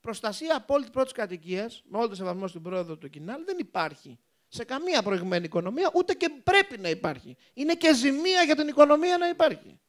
προστασία απόλυτη πρώτης κατοικίας, με όλο το σεβασμό στην πρόοδο του Κινάλ, δεν υπάρχει σε καμία προηγμένη οικονομία, ούτε και πρέπει να υπάρχει. Είναι και ζημία για την οικονομία να υπάρχει.